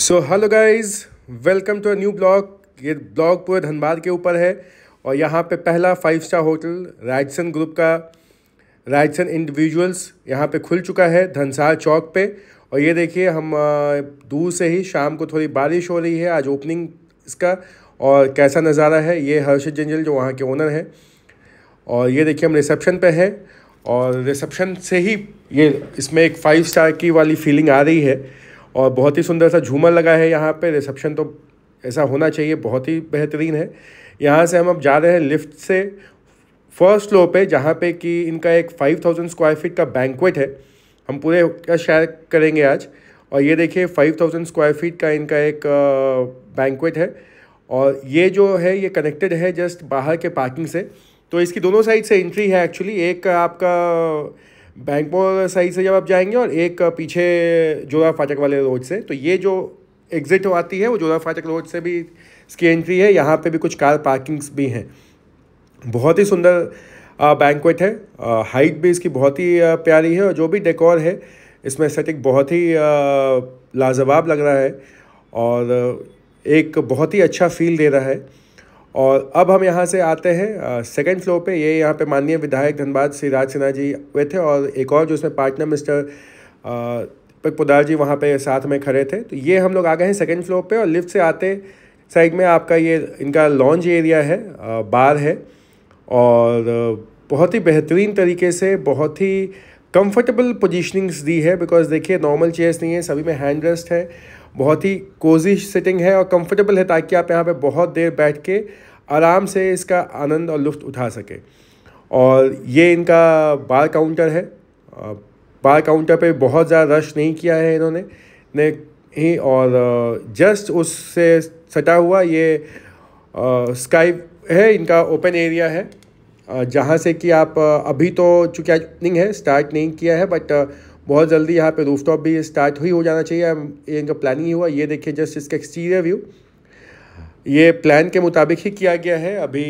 so hello guys welcome to a new blog ये blog पूरे धनबाद के ऊपर है और यहाँ पे पहला five star hotel Raitson group का राइटसन इंडिविजुअल्स यहाँ पे खुल चुका है धनसार चौक पे और ये देखिए हम दूर से ही शाम को थोड़ी बारिश हो रही है आज ओपनिंग इसका और कैसा नज़ारा है ये हर्षद जंजल जो वहाँ के ओनर हैं और ये देखिए हम रिसेप्शन पे हैं और रिसेप्शन से ही ये इसमें एक फाइव स्टार की वाली फीलिंग आ रही है और बहुत ही सुंदर सा झूमर लगा है यहाँ पे रिसेप्शन तो ऐसा होना चाहिए बहुत ही बेहतरीन है यहाँ से हम अब जा रहे हैं लिफ्ट से फर्स्ट फ्लोर पे जहाँ पे कि इनका एक फाइव थाउजेंड स्क्वायर फीट का बैंकवेट है हम पूरे का शेयर करेंगे आज और ये देखिए फाइव थाउजेंड स्क्वायर फीट का इनका एक बैंकवेट है और ये जो है ये कनेक्टेड है जस्ट बाहर के पार्किंग से तो इसकी दोनों साइड से एंट्री है एक्चुअली एक आपका बैंकों साइड से जब आप जाएंगे और एक पीछे जोरा फाटक वाले रोड से तो ये जो एग्ज़िट आती है वो जोरा फाटक रोड से भी इसकी एंट्री है यहाँ पे भी कुछ कार पार्किंग्स भी हैं बहुत ही सुंदर बैंकवेट है हाइट भी इसकी बहुत ही प्यारी है और जो भी डेकोर है इसमें सेटिक बहुत ही लाजवाब लग रहा है और एक बहुत ही अच्छा फील दे रहा है और अब हम यहाँ से आते हैं सेकंड फ्लोर पे ये यहाँ पे माननीय विधायक धनबाद श्री राज सिन्हा जी हुए थे और एक और जो उसमें पार्टनर मिस्टर दीपक पुदार जी वहाँ पे साथ में खड़े थे तो ये हम लोग आ गए हैं सेकेंड फ्लोर पे और लिफ्ट से आते साइड में आपका ये इनका लॉन्च एरिया है बार है और बहुत ही बेहतरीन तरीके से बहुत ही कंफर्टेबल पोजीशनिंग्स दी है बिकॉज देखिए नॉर्मल चेयर्स नहीं है सभी में हैंड रेस्ट है बहुत ही कोजी सिटिंग है और कंफर्टेबल है ताकि आप यहाँ पे बहुत देर बैठ के आराम से इसका आनंद और लुफ्त उठा सकें और ये इनका बार काउंटर है बार काउंटर पे बहुत ज़्यादा रश नहीं किया है इन्होंने ने ही और जस्ट उससे सटा हुआ ये स्काई है इनका ओपन एरिया है जहाँ से कि आप अभी तो चूँकि आज ओपनिंग है स्टार्ट नहीं किया है बट बहुत जल्दी यहाँ पे रूफ भी स्टार्ट हुई हो जाना चाहिए ये इनका प्लानिंग ही हुआ ये देखिए जस्ट इसका एक्सटीरियर व्यू ये प्लान के मुताबिक ही किया गया है अभी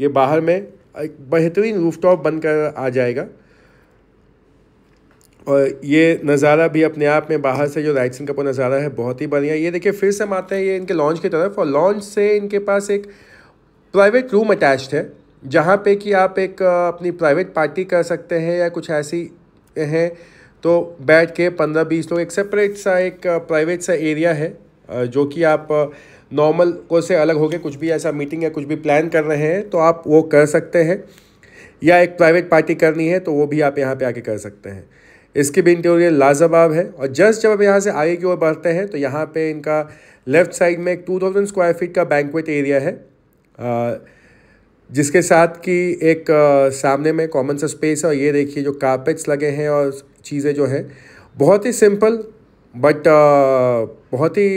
ये बाहर में एक बेहतरीन रूफटॉप बनकर आ जाएगा और ये नज़ारा भी अपने आप में बाहर से जो राइट सिंगापुर नज़ारा है बहुत ही बढ़िया ये देखिए फिर से हम आते हैं ये इनके लॉन्च की तरफ और लॉन्च से इनके पास एक प्राइवेट रूम अटैच्ड है जहाँ पे कि आप एक अपनी प्राइवेट पार्टी कर सकते हैं या कुछ ऐसी हैं तो बैठ के पंद्रह बीस लोग एक सेपरेट सा एक प्राइवेट सा एरिया है जो कि आप नॉर्मल को से अलग होकर कुछ भी ऐसा मीटिंग या कुछ भी प्लान कर रहे हैं तो आप वो कर सकते हैं या एक प्राइवेट पार्टी करनी है तो वो भी आप यहाँ पे आके कर सकते हैं इसकी भी इंटीरियर लाजवाब है और जस्ट जब आप यहाँ से आगे की ओर बढ़ते हैं तो यहाँ पे इनका लेफ्ट साइड में एक टू थाउजेंड स्क्वायर फीट का बैंकवेट एरिया है आ, जिसके साथ कि एक आ, सामने में कॉमन सा स्पेस है और ये देखिए जो कारपेट्स लगे हैं और चीज़ें जो हैं बहुत ही सिंपल बट बहुत ही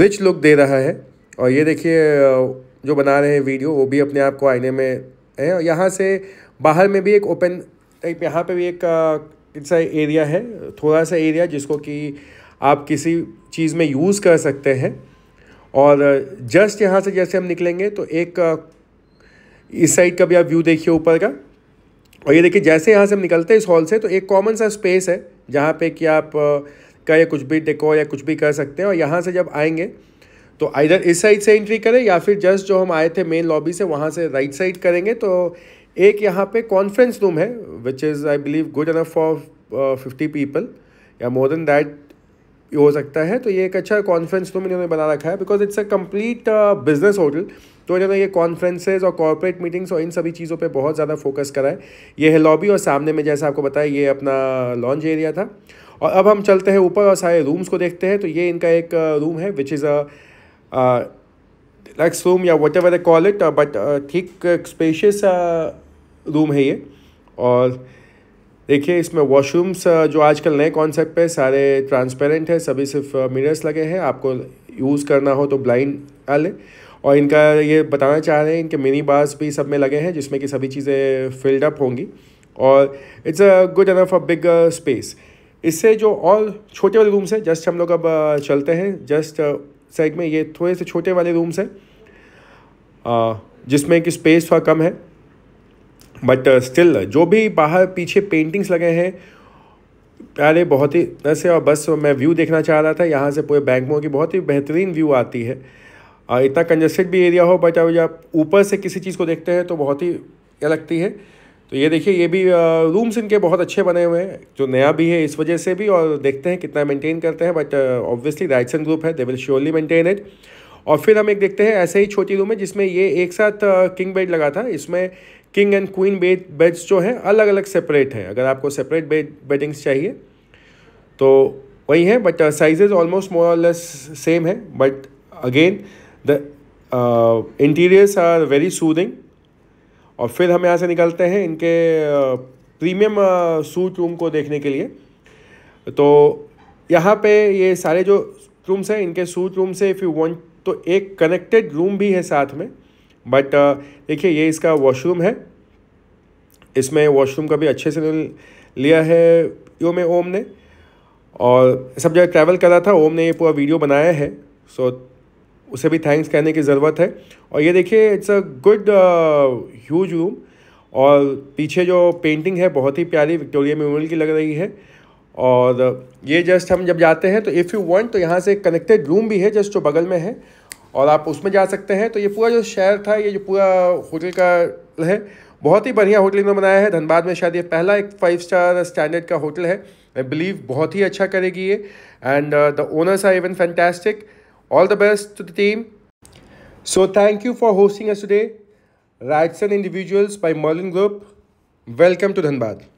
रिच लुक दे रहा है और ये देखिए जो बना रहे हैं वीडियो वो भी अपने आप को आईने में है और यहाँ से बाहर में भी एक ओपन टाइप यहाँ पे भी एक ऐसा एरिया है थोड़ा सा एरिया जिसको कि आप किसी चीज़ में यूज़ कर सकते हैं और जस्ट यहाँ से जैसे हम निकलेंगे तो एक इस साइड का भी आप व्यू देखिए ऊपर का और ये देखिए जैसे यहाँ से हम निकलते हैं इस हॉल से तो एक कॉमन सा स्पेस है जहाँ पे कि आप का या कुछ भी डेकोर या कुछ भी कर सकते हैं और यहाँ से जब आएंगे तो इधर इस साइड से एंट्री करें या फिर जस्ट जो हम आए थे मेन लॉबी से वहाँ से राइट साइड करेंगे तो एक यहाँ पे कॉन्फ्रेंस रूम है which is I believe good enough for fifty people या मोर देन दैट हो सकता है तो ये एक अच्छा कॉन्फ्रेंस रूम इन्होंने बना रखा है because it's a complete business hotel तो इन्होंने ये कॉन्फ्रेंसेज और कॉरपोरेट मीटिंग्स और इन सभी चीज़ों पे बहुत ज़्यादा फोकस करा है ये है लॉबी और सामने में जैसा आपको बताया ये अपना लॉन्च एरिया था और अब हम चलते हैं ऊपर और सारे रूम्स को देखते हैं तो ये इनका एक रूम uh, है which is a luxe room या whatever call it but ठीक स्पेशियस रूम है ये और देखिए इसमें वॉशरूम्स जो आजकल नए कॉन्सेप्ट है सारे ट्रांसपेरेंट है सभी सिर्फ मिरर्स लगे हैं आपको यूज़ करना हो तो ब्लाइंड आले और इनका ये बताना चाह रहे हैं इनके मिनी बार्स भी सब में लगे हैं जिसमें कि सभी चीज़ें फिल्ड अप होंगी और it's a good enough a big space इससे जो और छोटे वाले रूम्स हैं जस्ट हम लोग अब चलते हैं जस्ट साइड में ये थोड़े से छोटे वाले रूम्स हैं जिसमें कि स्पेस थोड़ा कम है बट स्टिल uh, जो भी बाहर पीछे पेंटिंग्स लगे हैं अरे बहुत ही ऐसे और बस मैं व्यू देखना चाह रहा था यहाँ से पूरे बैंकों की बहुत ही बेहतरीन व्यू आती है uh, इतना कंजस्टेड भी एरिया हो बट अब आप ऊपर से किसी चीज़ को देखते हैं तो बहुत ही यह लगती है तो ये देखिए ये भी रूम्स इनके बहुत अच्छे बने हुए हैं जो नया भी है इस वजह से भी और देखते हैं कितना मेंटेन करते हैं बट ऑब्वियसली राइटसन ग्रुप है they will surely maintain it और फिर हम एक देखते हैं ऐसे ही छोटी रूम है जिसमें ये एक साथ किंग बेड लगा था इसमें king and queen bed beds जो हैं अलग अलग सेपरेट हैं अगर आपको सेपरेट बेड बेडिंग्स चाहिए तो वही है but sizes almost more or less same है but again the interiors are very soothing और फिर हम यहाँ से निकलते हैं इनके प्रीमियम सूट रूम को देखने के लिए तो यहाँ पे ये सारे जो रूम्स हैं इनके सूट रूम से इफ़ यू वांट तो एक कनेक्टेड रूम भी है साथ में बट uh, देखिए ये इसका वॉशरूम है इसमें वॉशरूम का भी अच्छे से लिया है योम ओम ने और सब जगह ट्रैवल कर रहा था ओम ने ये पूरा वीडियो बनाया है सो उसे भी थैंक्स कहने की ज़रूरत है और ये देखिए it's a good huge room और पीछे जो पेंटिंग है बहुत ही प्यारी विक्टोरिया मेमोरियल की लग रही है और ये जस्ट हम जब जाते हैं तो इफ़ यू वांट तो यहाँ से कनेक्टेड रूम भी है जस्ट जो बगल में है और आप उसमें जा सकते हैं तो ये पूरा जो शहर था ये जो पूरा होटल का है बहुत ही बढ़िया होटल इन्होंने बनाया है धनबाद में शायद ये पहला एक फाइव स्टार स्टैंडर्ड का होटल है आई बिलीव बहुत ही अच्छा करेगी ये and the owners are even fantastic all the best to the team so thank you for hosting us today rights and individuals by Merlin group welcome to Dhanbad